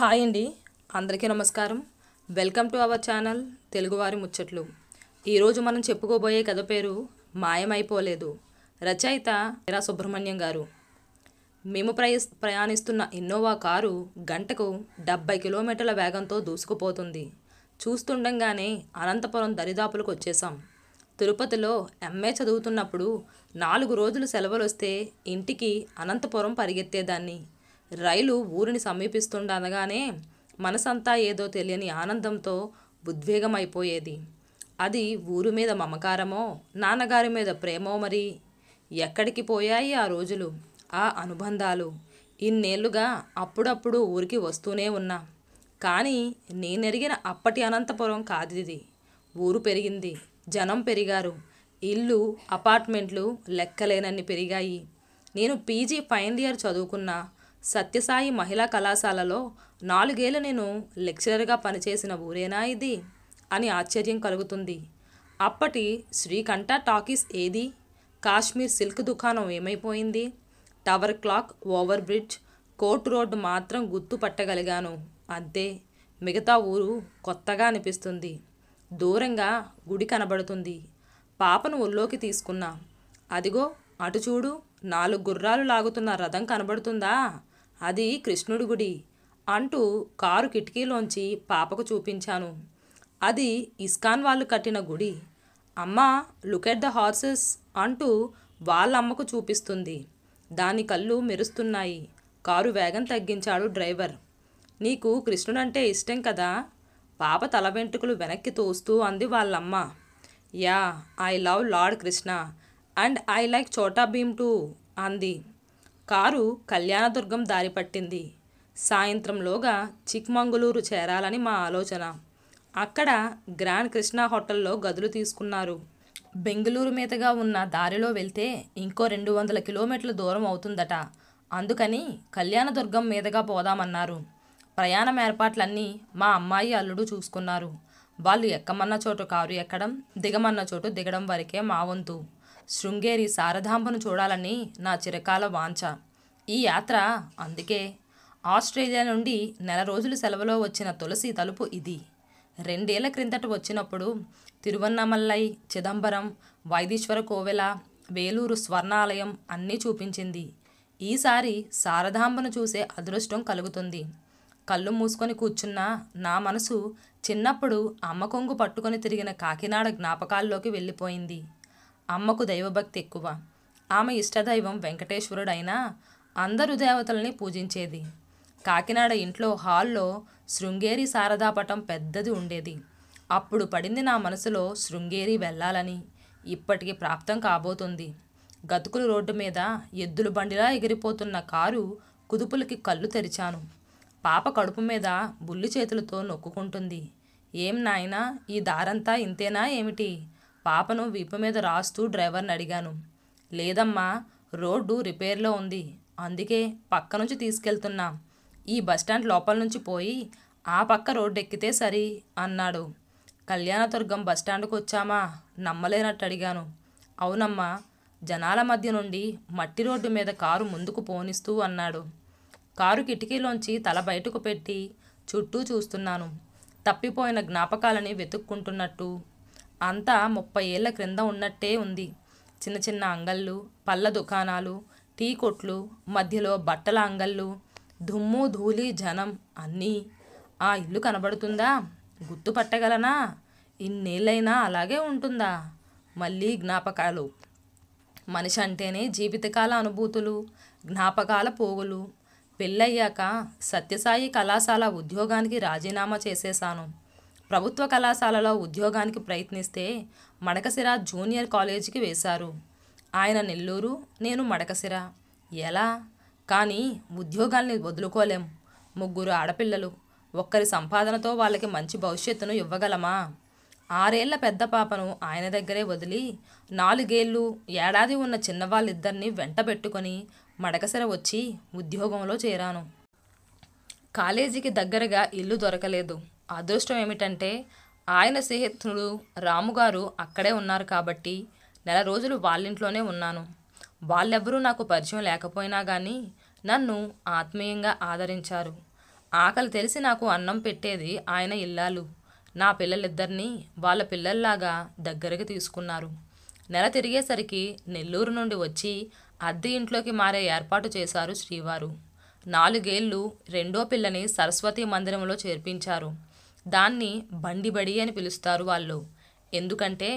hi అండి అందరికీ నమస్కారం వెల్కమ్ టు అవర్ ఛానల్ తెలుగువారి ముచ్చట్లు ఈరోజు మనం చెప్పుకోబోయే కథ పేరు మాయమైపోలేదు రచయిత ఇరా సుబ్రహ్మణ్యం గారు మేము ప్రయ ప్రయాణిస్తున్న ఇన్నోవా కారు గంటకు డెబ్బై కిలోమీటర్ల వేగంతో దూసుకుపోతుంది చూస్తుండగానే అనంతపురం దరిదాపులకు వచ్చేసాం తిరుపతిలో ఎంఏ చదువుతున్నప్పుడు నాలుగు రోజులు సెలవులు వస్తే ఇంటికి అనంతపురం పరిగెత్తేదాన్ని రైలు ఊరిని సమీపిస్తుండగానే మనసంతా ఏదో తెలియని ఆనందంతో ఉద్వేగమైపోయేది అది ఊరు మీద మమకారమో నాన్నగారి మీద ప్రేమో మరి ఎక్కడికి పోయాయి ఆ రోజులు ఆ అనుబంధాలు ఇన్నేళ్లుగా అప్పుడప్పుడు ఊరికి వస్తూనే ఉన్నా కానీ నేనెరిగిన అప్పటి అనంతపురం కాదు ఇది ఊరు పెరిగింది జనం పెరిగారు ఇల్లు అపార్ట్మెంట్లు లెక్కలేనన్ని పెరిగాయి నేను పీజీ ఫైనల్ ఇయర్ చదువుకున్నా సత్యసాయి మహిళా కళాశాలలో నాలుగేళ్ళు నేను లెక్చరర్గా పనిచేసిన ఊరేనా ఇది అని ఆశ్చర్యం కలుగుతుంది అప్పటి శ్రీకంఠ టాకీస్ ఏది కాశ్మీర్ సిల్క్ దుకాణం ఏమైపోయింది tower clock over bridge court road మాత్రం గుర్తుపట్టగలిగాను అంతే మిగతా ఊరు కొత్తగా అనిపిస్తుంది దూరంగా గుడి కనబడుతుంది పాపను ఒళ్ళోకి తీసుకున్నా అదిగో అటు చూడు నాలుగు గుర్రాలు లాగుతున్న రథం కనబడుతుందా అది కృష్ణుడి గుడి అంటూ కారు కిటికీలోంచి పాపకు చూపించాను అది ఇస్కాన్ వాళ్ళు కట్టిన గుడి అమ్మ లుక్ ఎట్ ద హార్సెస్ అంటూ వాళ్ళమ్మకు చూపిస్తుంది దాని కళ్ళు మెరుస్తున్నాయి కారు వేగం తగ్గించాడు డ్రైవర్ నీకు కృష్ణుడంటే ఇష్టం కదా పాప తల వెంట్రుకలు వెనక్కి తోస్తూ అంది వాళ్ళమ్మ yeah I love Lord Krishna and I like Chhota Bheem too అంది కారు కళ్యాణదుర్గం దారి పట్టింది సాయంత్రంలోగా చిక్మంగళూరు చేరాలని మా ఆలోచన అక్కడ గ్రాండ్ కృష్ణ హోటల్లో గదులు తీసుకున్నారు బెంగళూరు మీదుగా ఉన్న దారిలో వెళ్తే ఇంకో రెండు వందల కిలోమీటర్ల దూరం అవుతుందట అందుకని కళ్యాణదుర్గం మీదుగా పోదామన్నారు ప్రయాణం ఏర్పాట్లన్నీ మా అమ్మాయి అల్లుడు చూసుకున్నారు వాళ్ళు ఎక్కమన్న చోటు కారు ఎక్కడం దిగమన్న చోటు దిగడం వరకే మా వంతు శృంగేరి శారదాంబను చూడాలని నా చిరకాల వాంఛ ఈ యాత్ర అందుకే ఆస్ట్రేలియా నుండి నెల రోజులు సెలవులో వచ్చిన తులసి తలుపు ఇది రెండేళ్ల క్రిందట వచ్చినప్పుడు తిరువన్నమల్లై చిదంబరం వైదీశ్వర కోవెల వేలూరు స్వర్ణాలయం అన్నీ చూపించింది ఈసారి శారదాంబను చూసే అదృష్టం కలుగుతుంది కళ్ళు మూసుకొని కూర్చున్న నా మనసు చిన్నప్పుడు అమ్మ కొంగు పట్టుకొని తిరిగిన కాకినాడ జ్ఞాపకాల్లోకి వెళ్ళిపోయింది అమ్మకు దైవభక్తి ఎక్కువ ఆమె ఇష్టదైవం వెంకటేశ్వరుడైనా అందరు దేవతల్ని పూజించేది కాకినాడ ఇంట్లో హాల్లో శృంగేరి శారదాపటం పెద్దది ఉండేది అప్పుడు పడింది నా మనసులో శృంగేరి వెళ్ళాలని ఇప్పటికి ప్రాప్తం కాబోతుంది గతుకులు రోడ్డు మీద ఎద్దుల బండిలా ఎగిరిపోతున్న కారు కుదుపులకి కళ్ళు తెరిచాను పాప కడుపు మీద బుల్లి చేతులతో నొక్కుకుంటుంది ఏం నాయనా ఈ దారంతా ఇంతేనా ఏమిటి పాపను వీపు మీద రాస్తూ డ్రైవర్ని అడిగాను లేదమ్మా రోడ్డు రిపేర్లో ఉంది అందుకే పక్క నుంచి తీసుకెళ్తున్నాం ఈ బస్టాండ్ లోపల నుంచి పోయి ఆ పక్క రోడ్డు ఎక్కితే సరి అన్నాడు కళ్యాణదుర్గం బస్టాండ్కు వచ్చామా నమ్మలేనట్టు అడిగాను అవునమ్మా జనాల మధ్య నుండి మట్టి రోడ్డు మీద కారు ముందుకు పోనిస్తూ అన్నాడు కారు కిటికీలోంచి తల బయటకు పెట్టి చుట్టూ చూస్తున్నాను తప్పిపోయిన జ్ఞాపకాలని వెతుక్కుంటున్నట్టు అంతా ముప్పై ఏళ్ల క్రింద ఉన్నట్టే ఉంది చిన్న చిన్న అంగళ్ళు పళ్ళ దుకాణాలు టీ కొట్లు మధ్యలో బట్టల అంగళ్ళు దుమ్ము ధూళి జనం అన్నీ ఆ ఇల్లు కనబడుతుందా గుర్తుపట్టగలనా ఇన్నేళ్ళైనా అలాగే ఉంటుందా మళ్ళీ జ్ఞాపకాలు మనిషి అంటేనే జీవితకాల అనుభూతులు జ్ఞాపకాల పోగులు పెళ్ళయ్యాక సత్యసాయి కళాశాల ఉద్యోగానికి రాజీనామా చేసేశాను ప్రభుత్వ కళాశాలలో ఉద్యోగానికి ప్రయత్నిస్తే మడకసిరా జూనియర్ కాలేజీకి వేశారు ఆయన నెల్లూరు నేను మడకసిర ఎలా కానీ ఉద్యోగాల్ని వదులుకోలేం ముగ్గురు ఆడపిల్లలు ఒక్కరి సంపాదనతో వాళ్ళకి మంచి భవిష్యత్తును ఇవ్వగలమా ఆరేళ్ల పెద్ద పాపను ఆయన దగ్గరే వదిలి నాలుగేళ్ళు ఏడాది ఉన్న చిన్నవాళ్ళిద్దరినీ వెంట పెట్టుకొని మడకసిర వచ్చి ఉద్యోగంలో చేరాను కాలేజీకి దగ్గరగా ఇల్లు దొరకలేదు అదృష్టం ఏమిటంటే ఆయన స్నేహితుడు రాముగారు అక్కడే ఉన్నారు కాబట్టి నెల రోజులు వాళ్ళింట్లోనే ఉన్నాను వాళ్ళెవరూ నాకు పరిచయం లేకపోయినా కానీ నన్ను ఆత్మీయంగా ఆదరించారు ఆకలి తెలిసి నాకు అన్నం పెట్టేది ఆయన ఇల్లాలు నా పిల్లలిద్దరినీ వాళ్ళ పిల్లల్లాగా దగ్గరికి తీసుకున్నారు నెల తిరిగేసరికి నెల్లూరు నుండి వచ్చి అద్దె ఇంట్లోకి మారే ఏర్పాటు చేశారు శ్రీవారు నాలుగేళ్లు రెండో పిల్లని సరస్వతి మందిరంలో చేర్పించారు దాన్ని బండిబడి అని పిలుస్తారు వాళ్ళు ఎందుకంటే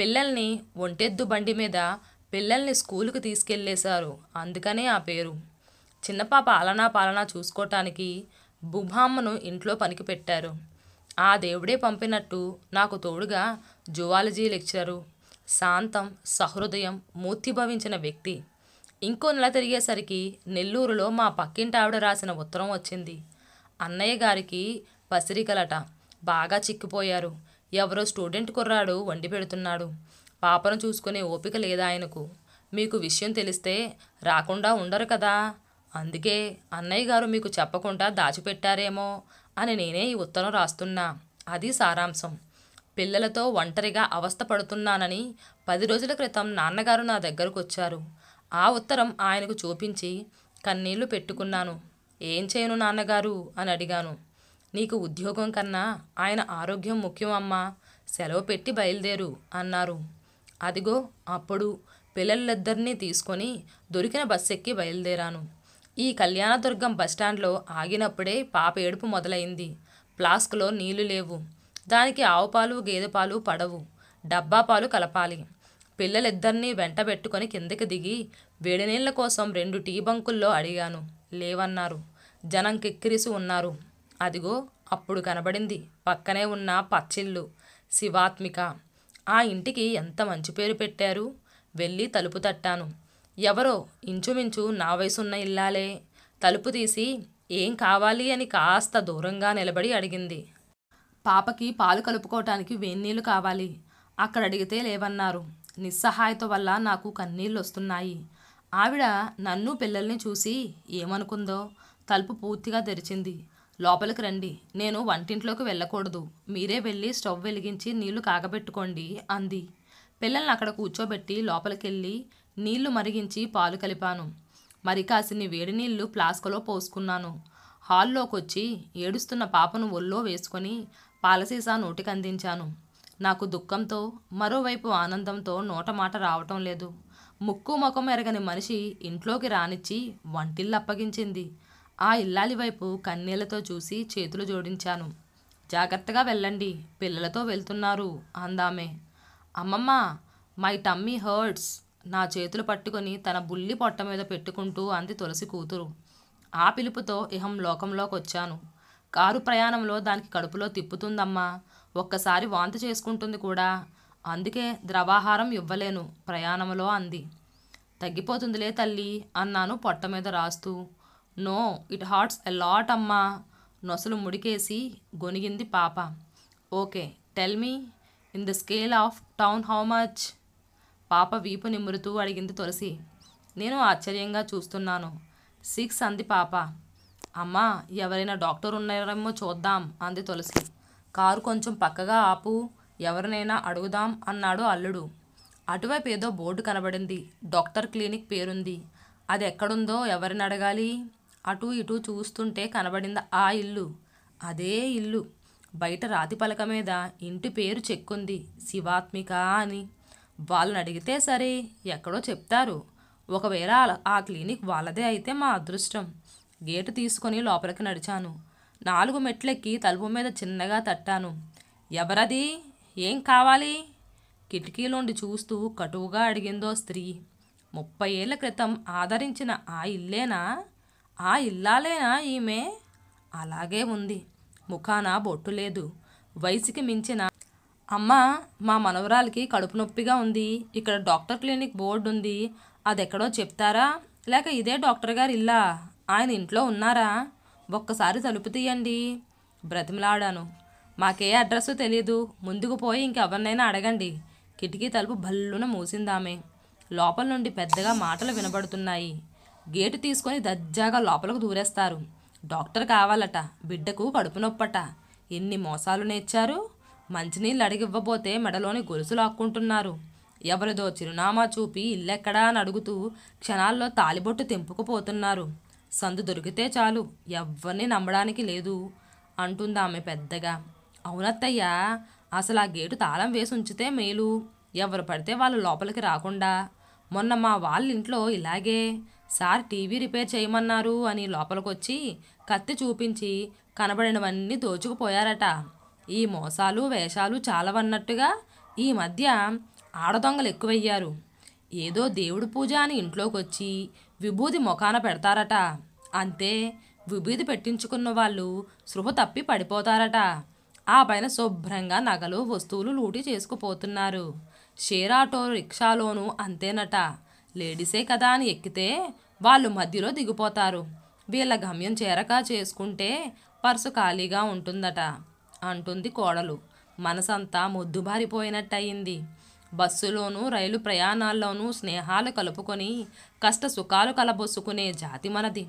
పిల్లల్ని ఒంటెద్దు బండి మీద పిల్లల్ని స్కూలుకు తీసుకెళ్లేశారు అందుకనే ఆ పేరు చిన్నపాప అలనా పాలనా చూసుకోవటానికి బుభామ్మను ఇంట్లో పనికి పెట్టారు ఆ దేవుడే పంపినట్టు నాకు తోడుగా జువాలజీ లెక్చరు శాంతం సహృదయం మూర్తిభవించిన వ్యక్తి ఇంకో నెల తిరిగేసరికి నెల్లూరులో మా పక్కింటి ఆవిడ రాసిన ఉత్తరం వచ్చింది అన్నయ్య గారికి పసిరికలట బాగా చిక్కిపోయారు ఎవరో స్టూడెంట్ కుర్రాడు వండి పెడుతున్నాడు పాపను చూసుకునే ఓపిక లేదా ఆయనకు మీకు విషయం తెలిస్తే రాకుండా ఉండరు కదా అందుకే అన్నయ్య గారు మీకు చెప్పకుండా దాచిపెట్టారేమో అని నేనే ఈ ఉత్తరం రాస్తున్నా అది సారాంశం పిల్లలతో ఒంటరిగా అవస్థపడుతున్నానని పది రోజుల క్రితం నాన్నగారు నా దగ్గరకు వచ్చారు ఆ ఉత్తరం ఆయనకు చూపించి కన్నీళ్లు పెట్టుకున్నాను ఏం చేయను నాన్నగారు అని అడిగాను నీకు ఉద్యోగం కన్నా ఆయన ఆరోగ్యం ముఖ్యం అమ్మా సెలవు పెట్టి బయలుదేరు అన్నారు అదిగో అప్పుడు పిల్లలిద్దరినీ తీసుకొని దొరికిన బస్సు ఎక్కి బయలుదేరాను ఈ కళ్యాణదుర్గం బస్టాండ్లో ఆగినప్పుడే పాప ఏడుపు మొదలైంది ఫ్లాస్క్లో నీళ్లు లేవు దానికి ఆవుపాలు గేదె పాలు పడవు డబ్బా పాలు కలపాలి పిల్లలిద్దరినీ వెంట పెట్టుకొని కిందకి దిగి వేడినీళ్ల కోసం రెండు టీ బంకుల్లో అడిగాను లేవన్నారు జనం కిక్కిరిసి ఉన్నారు అదిగో అప్పుడు కనబడింది పక్కనే ఉన్న పచ్చిల్లు శివాత్మిక ఆ ఇంటికి ఎంత మంచి పేరు పెట్టారు వెళ్ళి తలుపు తట్టాను ఎవరో ఇంచుమించు నా వయసున్న ఇల్లాలే తలుపు తీసి ఏం కావాలి అని కాస్త దూరంగా నిలబడి అడిగింది పాపకి పాలు కలుపుకోవటానికి వేన్నీళ్ళు కావాలి అక్కడ అడిగితే లేవన్నారు నిస్సహాయత వల్ల నాకు కన్నీళ్ళు వస్తున్నాయి ఆవిడ నన్ను పిల్లల్ని చూసి ఏమనుకుందో తలుపు పూర్తిగా తెరిచింది లోపలికి రండి నేను వంటింట్లోకి వెళ్ళకూడదు మీరే వెళ్ళి స్టవ్ వెలిగించి నీళ్లు కాగబెట్టుకోండి అంది పిల్లల్ని అక్కడ కూర్చోబెట్టి లోపలికెళ్ళి నీళ్లు మరిగించి పాలు కలిపాను మరి కాసిని వేడి నీళ్లు ఫ్లాస్కలో పోసుకున్నాను హాల్లోకొచ్చి ఏడుస్తున్న పాపను ఒళ్ళో వేసుకొని పాలసీసా నోటికి అందించాను నాకు దుఃఖంతో మరోవైపు ఆనందంతో నోట మాట రావటం లేదు ముక్కు ముఖం ఎరగని మనిషి ఇంట్లోకి రానిచ్చి వంటిల్లు అప్పగించింది ఆ ఇల్లాలి వైపు కన్నీళ్లతో చూసి చేతులు జోడించాను జాగ్రత్తగా వెళ్ళండి పిల్లలతో వెళ్తున్నారు అందామే అమ్మమ్మ మై టమ్మీ హర్ట్స్ నా చేతులు పట్టుకొని తన బుల్లి పొట్ట మీద పెట్టుకుంటూ అంది తులసి కూతురు ఆ పిలుపుతో ఇహం లోకంలోకి వచ్చాను కారు ప్రయాణంలో దానికి కడుపులో తిప్పుతుందమ్మా ఒక్కసారి వాంతి చేసుకుంటుంది కూడా అందుకే ద్రవాహారం ఇవ్వలేను ప్రయాణంలో అంది తగ్గిపోతుందిలే తల్లి అన్నాను పొట్ట మీద రాస్తూ no it hurts a lot అమ్మా నొసలు ముడికేసి గొనిగింది పాప okay tell me in the scale of ten how much పాప వీపు నిమురుతూ అడిగింది తులసి నేను ఆశ్చర్యంగా చూస్తున్నాను సిక్స్ అంది పాప అమ్మా ఎవరైనా డాక్టర్ ఉన్నారేమో చూద్దాం అంది తులసి కారు కొంచెం పక్కగా ఆపు ఎవరినైనా అడుగుదాం అన్నాడు అల్లుడు అటువైపు ఏదో బోర్డు కనబడింది డాక్టర్ క్లినిక్ పేరుంది అది ఎక్కడుందో ఎవరిని అడగాలి అటు ఇటు చూస్తుంటే కనబడింది ఆ ఇల్లు అదే ఇల్లు బయట రాతి పలక మీద ఇంటి పేరు చెక్కుంది శివాత్మిక అని వాళ్ళని అడిగితే సరే ఎక్కడో చెప్తారు ఒకవేళ ఆ క్లినిక్ వాళ్ళదే అయితే మా అదృష్టం గేటు తీసుకొని లోపలికి నడిచాను నాలుగు మెట్లెక్కి తలుపు మీద చిన్నగా తట్టాను ఎవరది ఏం కావాలి కిటికీలోండి చూస్తూ కటువుగా అడిగిందో స్త్రీ ముప్పై ఏళ్ల క్రితం ఆదరించిన ఆ ఇల్లేనా ఆ ఇల్లాలేనా ఈమె అలాగే ఉంది ముఖాన బొట్టు లేదు వయసుకి మించిన అమ్మ మా మనవరాలకి కడుపు నొప్పిగా ఉంది ఇక్కడ డాక్టర్ క్లినిక్ బోర్డు ఉంది అది ఎక్కడో చెప్తారా లేక ఇదే డాక్టర్ గారు ఇల్లా ఆయన ఇంట్లో ఉన్నారా ఒక్కసారి తలుపు తీయండి బ్రతిమలాడాను మాకే అడ్రస్ తెలియదు ముందుకు పోయి ఇంకెవరినైనా అడగండి కిటికీ తలుపు భల్లున మూసిందామే లోపల నుండి పెద్దగా మాటలు వినబడుతున్నాయి గేటు తీసుకొని దర్జాగా లోపలకు దూరేస్తారు డాక్టర్ కావాలట బిడ్డకు కడుపు నొప్పట ఎన్ని మోసాలు నేర్చారు మంచినీళ్ళు అడిగివ్వబోతే మెడలోని గొలుసు లాక్కుంటున్నారు ఎవరిదో చిరునామా చూపి ఇల్లెక్కడా అని అడుగుతూ క్షణాల్లో తాలిబొట్టు తెంపుకుపోతున్నారు సందు దొరికితే చాలు ఎవరిని నమ్మడానికి లేదు అంటుంది ఆమె పెద్దగా అవునత్తయ్యా అసలు ఆ గేటు తాళం వేసి ఉంచితే మేలు ఎవరు పడితే వాళ్ళు లోపలికి రాకుండా మొన్న మా వాళ్ళ ఇంట్లో ఇలాగే సార్ టీవీ రిపేర్ చేయమన్నారు అని లోపలికొచ్చి కత్తి చూపించి కనబడినవన్నీ దోచుకుపోయారట ఈ మోసాలు వేషాలు చాలవన్నట్టుగా ఈ మధ్య ఆడదొంగలు ఎక్కువయ్యారు ఏదో దేవుడి పూజ అని ఇంట్లోకి వచ్చి విభూది ముఖాన పెడతారట అంతే విభూది పెట్టించుకున్న వాళ్ళు సృహ తప్పి పడిపోతారట ఆ పైన శుభ్రంగా నగలు వస్తువులు లూటీ చేసుకుపోతున్నారు షేర్ ఆటో రిక్షాలోనూ అంతేనట లేడీసే కదా అని ఎక్కితే వాళ్ళు మధ్యలో దిగిపోతారు వీళ్ళ గమ్యం చేరక చేసుకుంటే పర్సు ఖాళీగా ఉంటుందట అంటుంది కోడలు మనసంతా మొద్దుబారిపోయినట్టయింది బస్సులోనూ రైలు ప్రయాణాల్లోనూ స్నేహాలు కలుపుకొని కష్ట సుఖాలు కలబొసుకునే జాతి మనది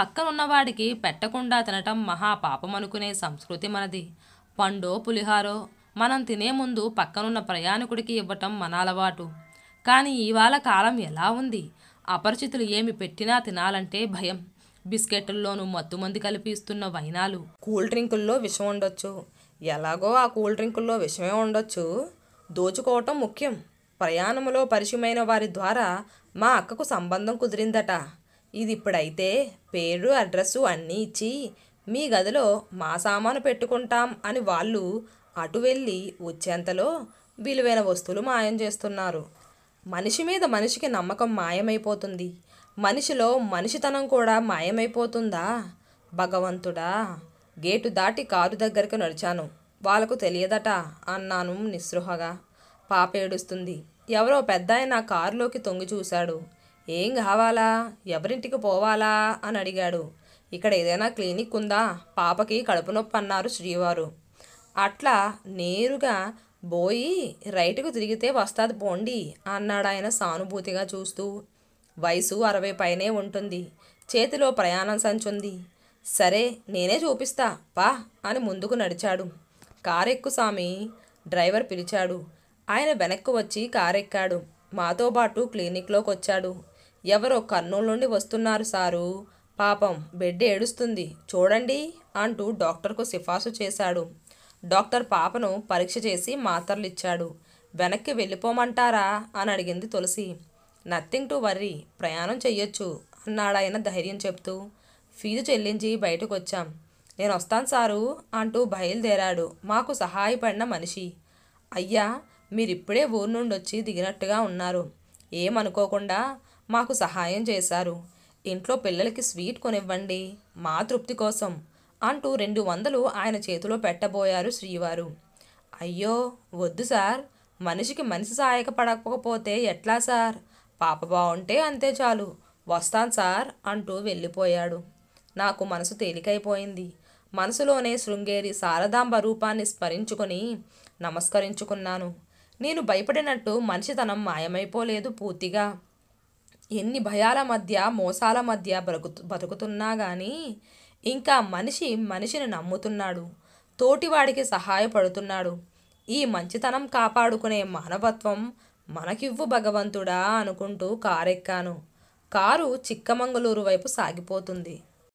పక్కనున్నవాడికి పెట్టకుండా తినటం మహా అనుకునే సంస్కృతి మనది పండో పులిహారో మనం తినే ముందు పక్కనున్న ప్రయాణికుడికి ఇవ్వటం మన అలవాటు కానీ ఇవాళ కాలం ఎలా ఉంది అపరిచితులు ఏమి పెట్టినా తినాలంటే భయం బిస్కెట్ల్లోనూ మత్తుమంది కలిపి ఇస్తున్న వైనాలు కూల్ డ్రింకుల్లో విషం ఉండొచ్చు ఎలాగో ఆ కూల్ డ్రింకుల్లో విషమే ఉండొచ్చు దోచుకోవటం ముఖ్యం ప్రయాణంలో పరిచయమైన వారి ద్వారా మా అక్కకు సంబంధం కుదిరిందట ఇది ఇప్పుడైతే పేరు అడ్రస్సు అన్నీ ఇచ్చి మీ గదిలో మా సామాను పెట్టుకుంటాం అని వాళ్ళు అటు వెళ్ళి వచ్చేంతలో విలువైన వస్తువులు మాయం చేస్తున్నారు మనిషి మీద మనిషికి నమ్మకం మాయమైపోతుంది మనిషిలో మనిషితనం కూడా మాయమైపోతుందా భగవంతుడా గేటు దాటి కారు దగ్గరకు నడిచాను వాళ్ళకు తెలియదట అన్నాను నిస్సృహగా పాప ఏడుస్తుంది ఎవరో పెద్ద ఆయన కారులోకి తొంగి చూశాడు ఏం కావాలా ఎవరింటికి పోవాలా అని అడిగాడు ఇక్కడ ఏదైనా క్లినిక్ ఉందా పాపకి కడుపు నొప్పి అన్నారు శ్రీవారు అట్లా నేరుగా బోయి రైటుకు తిరిగితే వస్తాది పోండి అన్నాడు ఆయన సానుభూతిగా చూస్తూ వయసు అరవై పైనే ఉంటుంది చేతిలో ప్రయాణం సంచుంది సరే నేనే చూపిస్తా పా అని ముందుకు నడిచాడు కారెక్కు సామి డ్రైవర్ పిలిచాడు ఆయన వెనక్కు వచ్చి కారెక్కాడు మాతో పాటు క్లినిక్లోకి వచ్చాడు ఎవరో కర్నూలు నుండి వస్తున్నారు సారు పాపం బెడ్ ఏడుస్తుంది చూడండి అంటూ డాక్టర్కు సిఫార్సు చేశాడు డాక్టర్ పాపను పరీక్ష చేసి మాత్రలు ఇచ్చాడు వెనక్కి వెళ్ళిపోమంటారా అని అడిగింది తులసి నథింగ్ టు వర్రీ ప్రయాణం చెయ్యొచ్చు అన్నాడాయన ధైర్యం చెప్తూ ఫీజు చెల్లించి బయటకు వచ్చాం నేను వస్తాను సారు అంటూ బయలుదేరాడు మాకు సహాయపడిన మనిషి అయ్యా మీరిప్పుడే ఊరు నుండి వచ్చి దిగినట్టుగా ఉన్నారు ఏమనుకోకుండా మాకు సహాయం చేశారు ఇంట్లో పిల్లలకి స్వీట్ కొనివ్వండి మా తృప్తి కోసం అంటూ రెండు వందలు ఆయన చేతిలో పెట్టబోయారు శ్రీవారు అయ్యో వద్దు సార్ మనిషికి మనిషి సహాయకపడకపోతే ఎట్లా సార్ పాప బాగుంటే అంతే చాలు వస్తాను సార్ అంటూ వెళ్ళిపోయాడు నాకు మనసు తేలికైపోయింది మనసులోనే శృంగేరి శారదాంబ రూపాన్ని స్మరించుకొని నమస్కరించుకున్నాను నేను భయపడినట్టు మనిషితనం మాయమైపోలేదు పూర్తిగా ఎన్ని భయాల మధ్య మోసాల మధ్య బ్రతుకు బతుకుతున్నా కానీ ఇంకా మనిషి మనిషిని నమ్ముతున్నాడు తోటివాడికి సహాయపడుతున్నాడు ఈ మంచితనం కాపాడుకునే మానవత్వం మనకివ్వు భగవంతుడా అనుకుంటూ కారెక్కాను కారు చిక్కమంగళూరు వైపు సాగిపోతుంది